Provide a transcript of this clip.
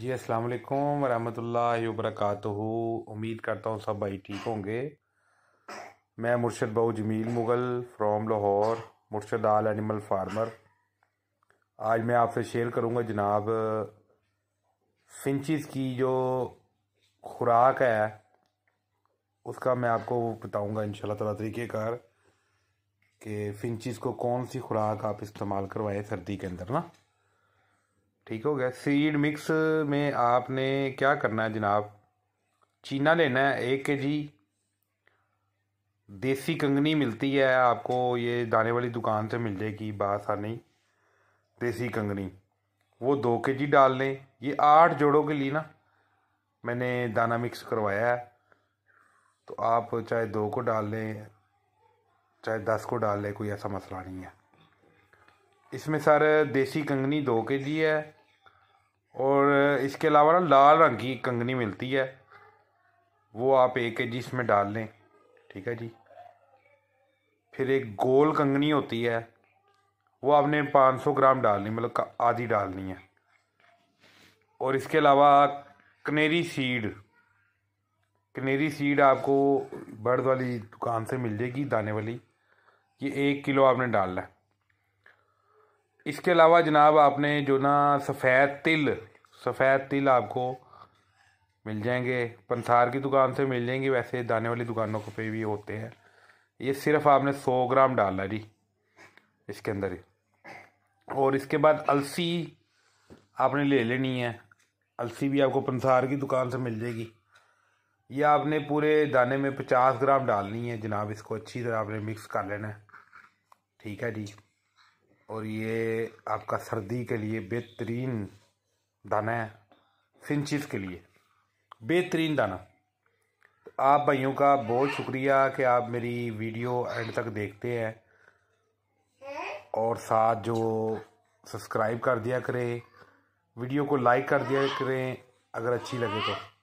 जी अस्सलाम वालेकुम व वबरकत उम्मीद करता हूँ सब भाई ठीक होंगे मैं मुर्शद बहू Jamil Mughal from Lahore Murshad all animal farmer आज मैं आपसे शेयर करूँगा जनाब फिंचिस की जो खुराक है उसका मैं आपको बताऊँगा इन तरीके तरीक़ेकार कि फिंचिस को कौन सी खुराक आप इस्तेमाल करवाएं सर्दी के अंदर ना ठीक हो गया सीड मिक्स में आपने क्या करना है जनाब चीना लेना है एक के जी देसी कंगनी मिलती है आपको ये दाने वाली दुकान से मिल जाएगी बासानी देसी कंगनी वो दो के जी डाल लें ये आठ जोड़ों के लिए ना मैंने दाना मिक्स करवाया है तो आप चाहे दो को डाल लें चाहे दस को डाल लें कोई ऐसा मसला नहीं है इसमें सर देसी कंगनी दो के जी है और इसके अलावा ना लाल रंग की कंगनी मिलती है वो आप एक के जी इसमें डाल लें ठीक है जी फिर एक गोल कंगनी होती है वो आपने 500 ग्राम डालनी मतलब आधी डालनी है और इसके अलावा कनेरी सीड कनेरी सीड आपको बर्ड वाली दुकान से मिल जाएगी दाने वाली ये एक किलो आपने डालना है इसके अलावा जनाब आपने जो ना सफ़ेद तिल सफ़ेद तिल आपको मिल जाएंगे पंसार की दुकान से मिल जाएंगे वैसे दाने वाली दुकानों पे भी होते हैं ये सिर्फ आपने सौ ग्राम डालना जी इसके अंदर और इसके बाद अलसी आपने ले लेनी है अलसी भी आपको पंसार की दुकान से मिल जाएगी ये आपने पूरे दाने में पचास ग्राम डालनी है जनाब इसको अच्छी तरह आपने मिक्स कर लेना है ठीक है जी और ये आपका सर्दी के लिए बेहतरीन दाना है फिंचिस के लिए बेहतरीन दाना तो आप भाइयों का बहुत शुक्रिया कि आप मेरी वीडियो एंड तक देखते हैं और साथ जो सब्सक्राइब कर दिया करें वीडियो को लाइक कर दिया करें अगर अच्छी लगे तो